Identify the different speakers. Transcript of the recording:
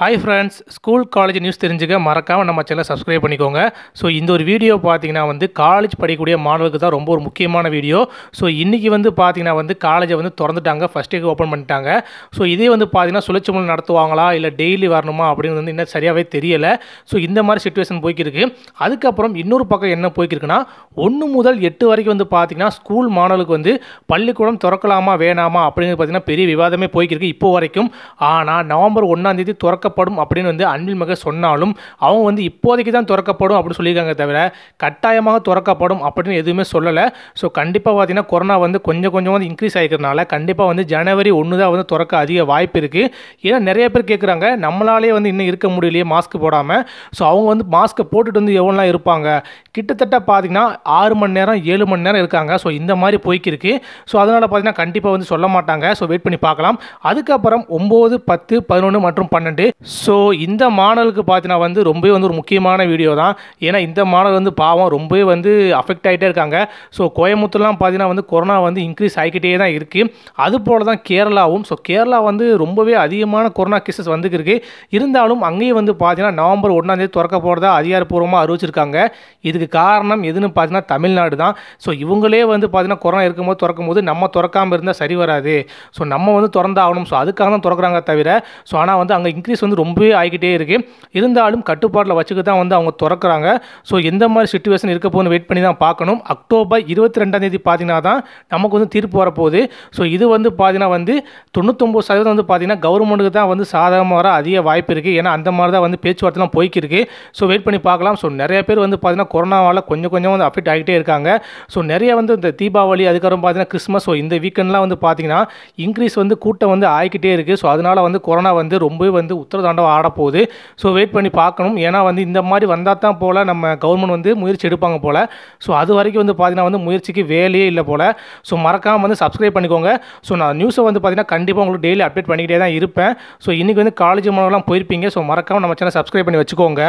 Speaker 1: hi friends school college news தெரிஞ்சுக்க மறக்காமல் நம்ம சேனலை சப்ஸ்கிரைப் பண்ணிக்கோங்க ஸோ இந்த ஒரு வீடியோ பார்த்தீங்கன்னா வந்து காலேஜ் படிக்கக்கூடிய மாணவர்களுக்கு தான் ரொம்ப ஒரு முக்கியமான வீடியோ ஸோ இன்றைக்கி வந்து பார்த்தீங்கன்னா வந்து காலேஜை வந்து திறந்துட்டாங்க ஃபஸ்ட் டேக்கு ஓப்பன் பண்ணிட்டாங்க ஸோ இதே வந்து பார்த்தீங்கன்னா சுழற்சி நடத்துவாங்களா இல்லை டெய்லி வரணுமா அப்படிங்கிறது வந்து இன்னும் சரியாகவே தெரியலை ஸோ இந்த மாதிரி சுச்சுவேஷன் போய்க்கிருக்கு அதுக்கப்புறம் இன்னொரு பக்கம் என்ன போய்க்கிருக்குன்னா ஒன்று முதல் எட்டு வரைக்கும் வந்து பார்த்தீங்கன்னா ஸ்கூல் மாணவர்களுக்கு வந்து பள்ளிக்கூடம் திறக்கலாமா வேணாமா அப்படிங்கிறது பார்த்தீங்கன்னா பெரிய விவாதமே போய்க்கிருக்கு இப்போ வரைக்கும் ஆனால் நவம்பர் ஒன்றாந்தேதி திறக்க திறக்கப்படும் அப்படின்னு வந்து அன்பில் மகேஷ் சொன்னாலும் அவங்க வந்து இப்போதைக்கு தான் திறக்கப்படும் அப்படின்னு சொல்லியிருக்காங்க தவிர கட்டாயமாக திறக்கப்படும் அப்படின்னு எதுவுமே சொல்லலை ஸோ கண்டிப்பாக பார்த்தீங்கன்னா கொரோனா வந்து கொஞ்சம் கொஞ்சம் வந்து இன்க்ரீஸ் ஆகிக்கிறதுனால கண்டிப்பாக வந்து ஜனவரி ஒன்று தான் வந்து திறக்க அதிக வாய்ப்பு இருக்குது ஏன்னா நிறைய பேர் கேட்குறாங்க நம்மளாலே வந்து இன்னும் இருக்க முடியலையே மாஸ்க் போடாமல் ஸோ அவங்க வந்து மாஸ்க்கை போட்டுட்டு வந்து எவ்வளோ இருப்பாங்க கிட்டத்தட்ட பார்த்தீங்கன்னா ஆறு மணி நேரம் ஏழு மணி நேரம் இருக்காங்க ஸோ இந்த மாதிரி போய்க்கிருக்கு ஸோ அதனால் பார்த்தீங்கன்னா கண்டிப்பாக வந்து சொல்ல மாட்டாங்க ஸோ வெயிட் பண்ணி பார்க்கலாம் அதுக்கப்புறம் ஒம்பது பத்து பதினொன்று மற்றும் பன்னெண்டு ஸோ இந்த மாடலுக்கு பார்த்தீங்கன்னா வந்து ரொம்பவே வந்து ஒரு முக்கியமான வீடியோ தான் ஏன்னா இந்த மாணவர் வந்து பாவம் ரொம்பவே வந்து அஃபெக்ட் ஆகிட்டே இருக்காங்க ஸோ கோயம்புத்தூர்லாம் பார்த்தீங்கன்னா வந்து கொரோனா வந்து இன்க்ரீஸ் ஆகிக்கிட்டே தான் இருக்குது அது போல் தான் கேரளாவும் ஸோ கேரளா வந்து ரொம்பவே அதிகமான கொரோனா கேசஸ் வந்துருக்கு இருந்தாலும் அங்கேயும் வந்து பார்த்தீங்கன்னா நவம்பர் ஒன்றாந்தேதி திறக்க போகிறதா அதிகாரப்பூர்வமாக அறிவிச்சிருக்காங்க இதுக்கு காரணம் எதுன்னு பார்த்தீங்கன்னா தமிழ்நாடு தான் ஸோ இவங்களே வந்து பார்த்தீங்கன்னா கொரோனா இருக்கும்போது திறக்கும் போது நம்ம திறக்காமல் இருந்தால் சரி வராது ஸோ நம்ம வந்து திறந்தாகணும் ஸோ அதுக்காக தான் திறக்கிறாங்க தவிர ஸோ ஆனால் வந்து அங்கே இன்க்ரீஸ் வந்து வந்து ரொம்பவே ஆகிக்கிட்டே இருக்குது இருந்தாலும் கட்டுப்பாட்டில் வச்சுக்க தான் வந்து அவங்க திறக்கிறாங்க ஸோ எந்த மாதிரி சுச்சுவேஷன் இருக்க போகணும் வெயிட் பண்ணி தான் பார்க்கணும் அக்டோபர் இருபத்தி ரெண்டாம் தேதி பார்த்தீங்கன்னா தான் நமக்கு வந்து தீர்ப்பு வரப்போகுது ஸோ இது வந்து பார்த்தீங்கன்னா வந்து தொண்ணூத்தொம்பது சதவீதம் வந்து பார்த்தீங்கன்னா கவர்மெண்ட்டுக்கு தான் வந்து சாதகமாக வர அதிக வாய்ப்பு இருக்குது ஏன்னா அந்த மாதிரி தான் வந்து பேச்சுவார்த்தைலாம் போய்க்கிருக்கு ஸோ வெயிட் பண்ணி பார்க்கலாம் ஸோ நிறைய பேர் வந்து பார்த்தீங்கன்னா கொரோனாவால் கொஞ்சம் கொஞ்சம் வந்து அஃபெக்ட் ஆகிட்டே இருக்காங்க ஸோ நிறைய வந்து இந்த தீபாவளி அதுக்கப்புறம் பார்த்தீங்கன்னா கிறிஸ்மஸ் ஸோ இந்த வீக்கெண்ட்லாம் வந்து பார்த்தீங்கன்னா இன்க்ரீஸ் வந்து கூட்டம் வந்து ஆகிக்கிட்டே இருக்குது ஸோ அதனால் வந்து கொரோனா வந்து ரொம்பவே வந்து உத்தர சமுத்திர தாண்டவம் ஆடப்போகுது ஸோ வெயிட் பண்ணி பார்க்கணும் ஏன்னா வந்து இந்த மாதிரி வந்தால் தான் போல் நம்ம கவர்மெண்ட் வந்து முயற்சி எடுப்பாங்க போல் ஸோ அது வரைக்கும் வந்து பார்த்திங்கன்னா வந்து முயற்சிக்கு வேலையே இல்லை போல் ஸோ மறக்காமல் வந்து சப்ஸ்கிரைப் பண்ணிக்கோங்க ஸோ நான் நியூஸை வந்து பார்த்திங்கன்னா கண்டிப்பாக உங்களுக்கு டெய்லி அப்டேட் பண்ணிக்கிட்டே தான் இருப்பேன் ஸோ இன்றைக்கி வந்து காலேஜ் மாணவர்கள்லாம் போயிருப்பீங்க ஸோ மறக்காமல் நம்ம சேனல் சப்ஸ்கிரைப் பண்ணி வச்சுக்கோங்க